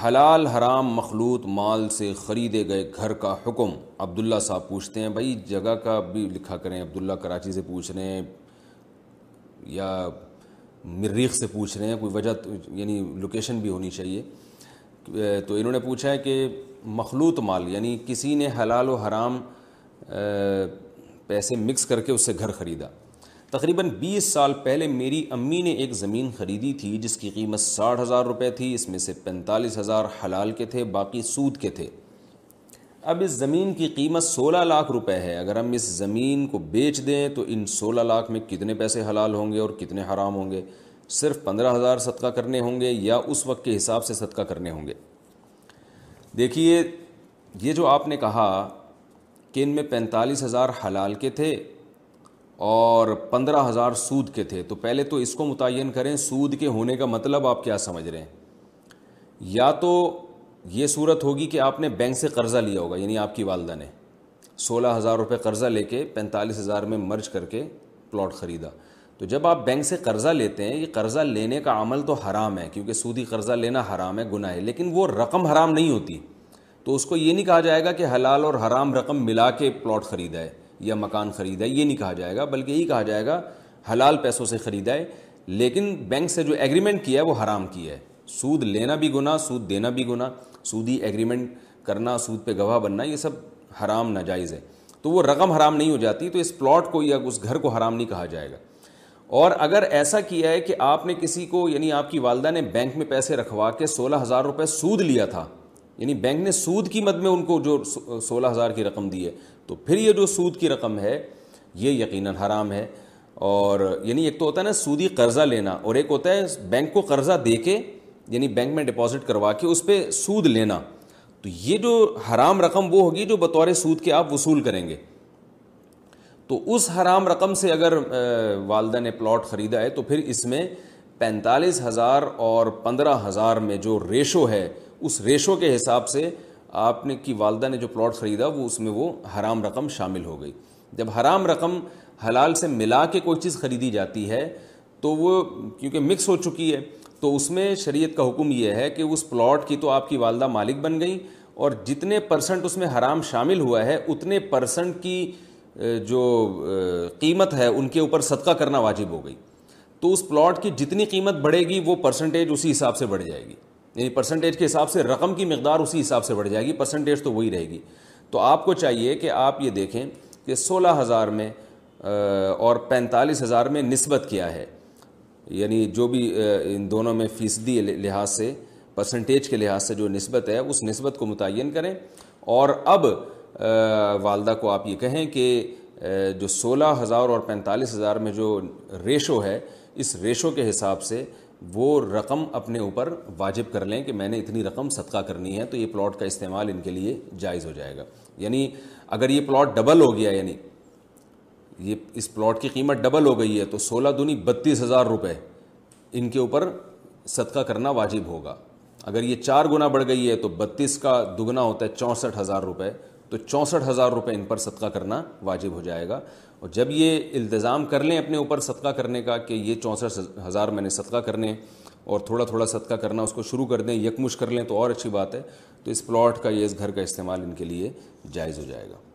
हलाल हराम मखलूत माल से ख़रीदे गए घर का हुक्म अब्दुल्ला साहब पूछते हैं भाई जगह का भी लिखा करें अब्दुल्ला कराची से पूछ रहे हैं या मरीख से पूछ रहे हैं कोई वजह तो, यानी लोकेशन भी होनी चाहिए तो इन्होंने पूछा है कि मखलूत माल यानी किसी ने हलाल व हराम पैसे मिक्स करके उससे घर ख़रीदा तकरीबन 20 साल पहले मेरी अम्मी ने एक ज़मीन ख़रीदी थी जिसकी कीमत साठ हज़ार रुपये थी इसमें से पैंतालीस हज़ार हलाल के थे बाकी सूद के थे अब इस ज़मीन की कीमत सोलह लाख रुपए है अगर हम इस ज़मीन को बेच दें तो इन सोलह लाख में कितने पैसे हलाल होंगे और कितने हराम होंगे सिर्फ पंद्रह हज़ार सदका करने होंगे या उस वक्त के हिसाब से सदका करने होंगे देखिए ये जो आपने कहा कि इनमें पैंतालीस हज़ार हलाल के थे और पंद्रह हज़ार सूद के थे तो पहले तो इसको मुतन करें सूद के होने का मतलब आप क्या समझ रहे हैं या तो ये सूरत होगी कि आपने बैंक से कर्ज़ा लिया होगा यानी आपकी वालदा ने सोलह हज़ार रुपये कर्ज़ा लेके पैंतालीस हज़ार में मर्ज करके प्लॉट ख़रीदा तो जब आप बैंक से कर्ज़ा लेते हैं ये कर्ज़ा लेने का अमल तो हराम है क्योंकि सूदी कर्ज़ा लेना हराम है गुना है लेकिन वो रकम हराम नहीं होती तो उसको ये नहीं कहा जाएगा कि हलाल और हराम रकम मिला के प्लॉट ख़रीदा है या मकान ख़रीदा है ये नहीं कहा जाएगा बल्कि यही कहा जाएगा हलाल पैसों से ख़रीदा है लेकिन बैंक से जो एग्रीमेंट किया है वो हराम किया है सूद लेना भी गुना सूद देना भी गुना सूदी एग्रीमेंट करना सूद पे गवाह बनना ये सब हराम नाजायज़ है तो वो रकम हराम नहीं हो जाती तो इस प्लॉट को या उस घर को हराम नहीं कहा जाएगा और अगर ऐसा किया है कि आपने किसी को यानी आपकी वालदा ने बैंक में पैसे रखवा के सोलह हज़ार रुपये सूद लिया था यानी बैंक ने सूद की मद में उनको जो सोलह हज़ार की रकम दी है तो फिर ये जो सूद की रकम है ये यकीन हराम है और यानी एक तो होता है ना सूदी कर्ज़ा लेना और एक होता है बैंक को कर्ज़ा दे के यानी बैंक में डिपॉजिट करवा के उस पर सूद लेना तो ये जो हराम रकम वो होगी जो बतौर सूद के आप वसूल करेंगे तो उस हराम रकम से अगर वालदा ने प्लॉट ख़रीदा है तो फिर इसमें पैंतालीस हज़ार और पंद्रह हज़ार में जो रेशो है उस रेशो के हिसाब से आपने की वालदा ने जो प्लॉट ख़रीदा वो उसमें वो हराम रकम शामिल हो गई जब हराम रकम हलाल से मिला के कोई चीज़ ख़रीदी जाती है तो वो क्योंकि मिक्स हो चुकी है तो उसमें शरीयत का हुक्म यह है कि उस प्लॉट की तो आपकी वालदा मालिक बन गई और जितने परसेंट उसमें हराम शामिल हुआ है उतने परसेंट की जो कीमत है उनके ऊपर सदका करना वाजिब हो गई तो उस प्लॉट की जितनी कीमत बढ़ेगी वो परसेंटेज उसी हिसाब से बढ़ जाएगी यानी परसेंटेज के हिसाब से रकम की मकदार उसी हिसाब से बढ़ जाएगी परसेंटेज तो वही रहेगी तो आपको चाहिए कि आप ये देखें कि सोलह हज़ार में और पैंतालीस हज़ार में नस्बत क्या है यानी जो भी इन दोनों में फ़ीसदी लिहाज से परसेंटेज के लिहाज से जो नस्बत है उस नस्बत को मुतन करें और अब वालदा को आप ये कहें कि जो सोलह हज़ार और पैंतालीस हज़ार में जो रेशो है इस रेशो के हिसाब से वो रकम अपने ऊपर वाजिब कर लें कि मैंने इतनी रकम सदका करनी है तो ये प्लॉट का इस्तेमाल इनके लिए जायज़ हो जाएगा यानी अगर ये प्लॉट डबल हो गया यानी ये इस प्लॉट की कीमत डबल हो गई है तो सोलह दूनी बत्तीस हज़ार रुपये इनके ऊपर सदका करना वाजिब होगा अगर ये चार गुना बढ़ गई है तो बत्तीस का दुगना होता है चौंसठ हज़ार रुपये तो चौंसठ हज़ार रुपये इन पर सदका करना वाजिब हो जाएगा और जब ये इल्तज़ाम कर लें अपने ऊपर सदका करने का कि ये चौंसठ हज़ार मैंने सदका करने और थोड़ा थोड़ा सदका करना उसको शुरू कर दें यकमुश कर लें तो और अच्छी बात है तो इस प्लॉट का ये इस घर का इस्तेमाल इनके लिए जायज़ हो जाएगा